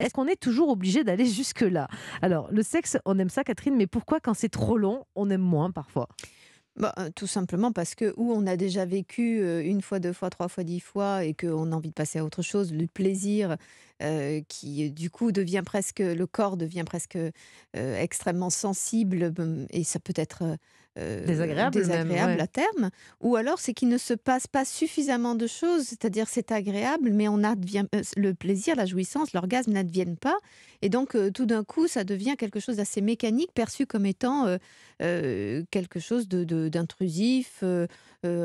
Est-ce qu'on est toujours obligé d'aller jusque-là Alors, le sexe, on aime ça, Catherine, mais pourquoi quand c'est trop long, on aime moins parfois bah, euh, tout simplement parce que où on a déjà vécu euh, une fois, deux fois, trois fois, dix fois et qu'on a envie de passer à autre chose, le plaisir euh, qui euh, du coup devient presque, le corps devient presque euh, extrêmement sensible et ça peut être désagréable, à terme. Ou alors c'est qu'il ne se passe pas suffisamment de choses, c'est-à-dire c'est agréable, mais on le plaisir, la jouissance, l'orgasme n'adviennent pas. Et donc tout d'un coup, ça devient quelque chose d'assez mécanique, perçu comme étant quelque chose d'intrusif. De,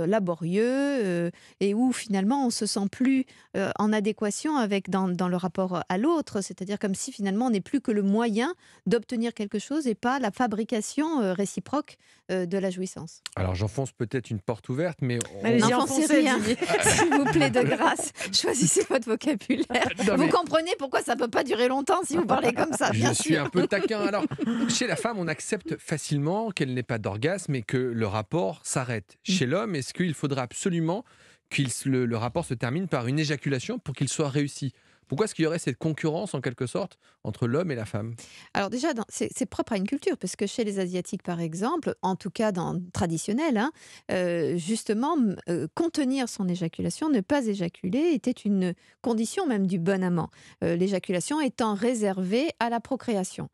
laborieux et où finalement on se sent plus en adéquation avec dans, dans rapport euh, à l'autre, c'est-à-dire comme si finalement on n'est plus que le moyen d'obtenir quelque chose et pas la fabrication euh, réciproque euh, de la jouissance. Alors j'enfonce peut-être une porte ouverte, mais... On... sait rien, s'il vous plaît, de grâce. Choisissez votre vocabulaire. Vous comprenez pourquoi ça ne peut pas durer longtemps si vous parlez comme ça. Je suis un peu taquin. Alors, chez la femme, on accepte facilement qu'elle n'ait pas d'orgasme et que le rapport s'arrête. Mm. Chez l'homme, est-ce qu'il faudra absolument que le rapport se termine par une éjaculation pour qu'il soit réussi pourquoi est-ce qu'il y aurait cette concurrence en quelque sorte entre l'homme et la femme Alors déjà, c'est propre à une culture, parce que chez les Asiatiques par exemple, en tout cas dans traditionnel, hein, euh, justement, euh, contenir son éjaculation, ne pas éjaculer, était une condition même du bon amant, euh, l'éjaculation étant réservée à la procréation.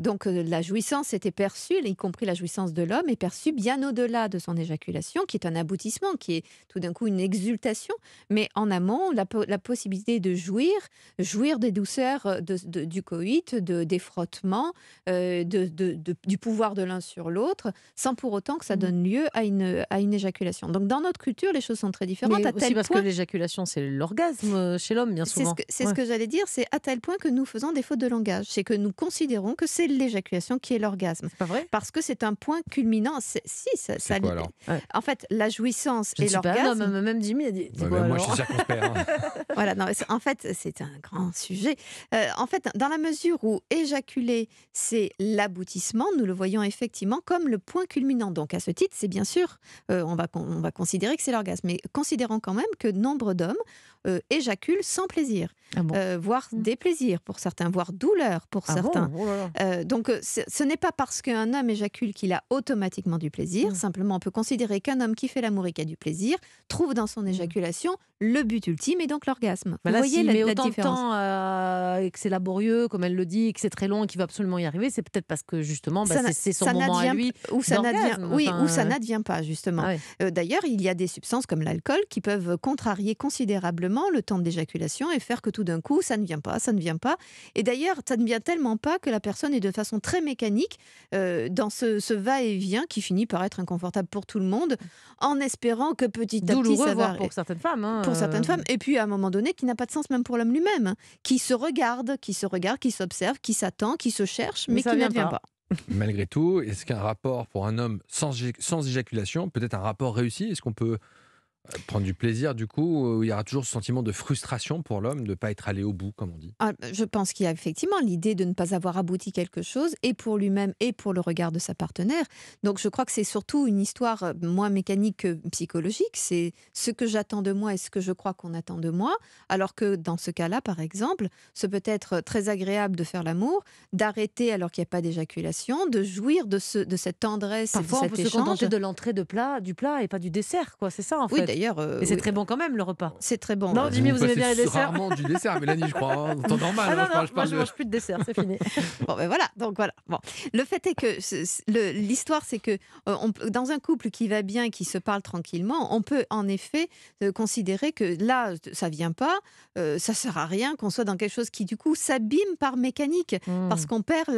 donc la jouissance était perçue, y compris la jouissance de l'homme, est perçue bien au-delà de son éjaculation, qui est un aboutissement, qui est tout d'un coup une exultation, mais en amont, la, la possibilité de jouer jouir, jouir des douceurs euh, de, du coït, de, des frottements, euh, du pouvoir de l'un sur l'autre, sans pour autant que ça mmh. donne lieu à une, à une éjaculation. Donc dans notre culture, les choses sont très différentes. Mais aussi parce que l'éjaculation, c'est l'orgasme euh, chez l'homme, bien souvent. C'est ce que, j'allais dire, c'est à tel point que nous faisons des fautes de langage. C'est que nous considérons que c'est l'éjaculation qui est l'orgasme. C'est pas vrai Parce que c'est un point culminant. Si, ça... En fait, la jouissance je et l'orgasme... Même Jimmy a dit... Bah, moi, je suis hein. voilà, non, en fait, c'est un grand sujet. Euh, en fait, dans la mesure où éjaculer, c'est l'aboutissement, nous le voyons effectivement comme le point culminant. Donc, à ce titre, c'est bien sûr, euh, on, va, considérer que c'est l'orgasme. Mais considérons quand même que nombre d'hommes euh, éjaculent sans plaisir. Ah euh, voire hmm. déplaisir pour certains, voire douleur pour ah certains. Oh euh, donc euh, ce n'est pas parce qu'un homme éjacule qu'il a automatiquement du plaisir, hmm. simplement on peut considérer qu'un homme qui fait l'amour et qui a du plaisir trouve dans son hmm. éjaculation le but ultime et donc l'orgasme. Bah Vous voyez la, et que c'est laborieux, comme elle le dit, que c'est très long et qu'il va absolument y arriver, c'est peut-être parce que justement bah, c'est son moment à lui. Ou ça n'advient, oui, ou ça n'advient pas justement. Ah d'ailleurs, il y a des substances comme l'alcool qui peuvent contrarier considérablement le temps d'éjaculation et faire que tout d'un coup, ça ne vient pas, ça ne vient pas. Et d'ailleurs, ça ne vient tellement pas que la personne est de façon très mécanique euh, dans ce, va-et-vient qui finit par être inconfortable pour tout le monde, en espérant que petit à petit, ça va... pour certaines femmes. Hein, pour certaines euh. femmes. Et puis, à un moment donné, qui n'a pas de sens même pour l'homme lui-même, hein, qui se regarde, qui se regarde, qui s'observe, qui s'attend, qui se cherche, mais, qui ne vient pas. Malgré tout, est-ce qu'un rapport pour un homme sans, sans éjaculation peut être un rapport réussi Est-ce qu'on peut euh, prendre du plaisir, du coup, il y aura toujours ce sentiment de frustration pour l'homme de ne pas être allé au bout, comme on dit. Ah, je pense qu'il y a effectivement l'idée de ne pas avoir abouti quelque chose, et pour lui-même, et pour le regard de sa partenaire. Donc je crois que c'est surtout une histoire euh, moins mécanique que psychologique. C'est ce que j'attends de moi et ce que je crois qu'on attend de moi. Alors que dans ce cas-là, par exemple, ce peut être euh, très agréable de faire l'amour, d'arrêter alors qu'il n'y a pas d'éjaculation, de jouir de, ce, de cette tendresse. Parfois, et de cet de l'entrée de plat, du plat et pas du dessert, quoi. C'est ça, en fait euh, c'est très bon quand même le repas. C'est très bon. Non, Jimmy, vous, aimez bien les desserts rarement du dessert, Mélanie, je crois. Hein. non, ah hein, non, je, moi, mange plus de dessert, c'est fini. bon, ben voilà. Donc voilà. Bon, le fait est que l'histoire, c'est que euh, dans un couple qui va bien, et qui se parle tranquillement, on peut en effet euh, considérer que là, ça vient pas, ça sert à rien qu'on soit dans quelque chose qui du coup s'abîme par mécanique, hmm. parce qu'on perd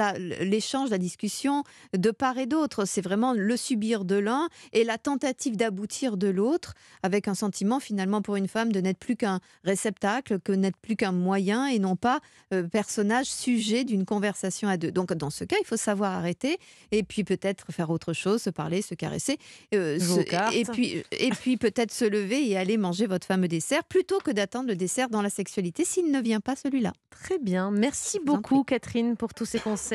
l'échange, la discussion de part et d'autre. C'est vraiment le subir de l'un et la tentative d'aboutir de l'autre avec un sentiment finalement pour une femme de n'être plus qu'un réceptacle, que n'être plus qu'un moyen et non pas euh, personnage, sujet d'une conversation à deux. Donc dans ce cas, il faut savoir arrêter et puis peut-être faire autre chose, se parler, se caresser, euh, puis, euh, et puis peut-être se lever et aller manger votre fameux dessert plutôt que d'attendre le dessert dans la sexualité s'il ne vient pas celui-là. Très bien, merci beaucoup Catherine pour tous ces conseils.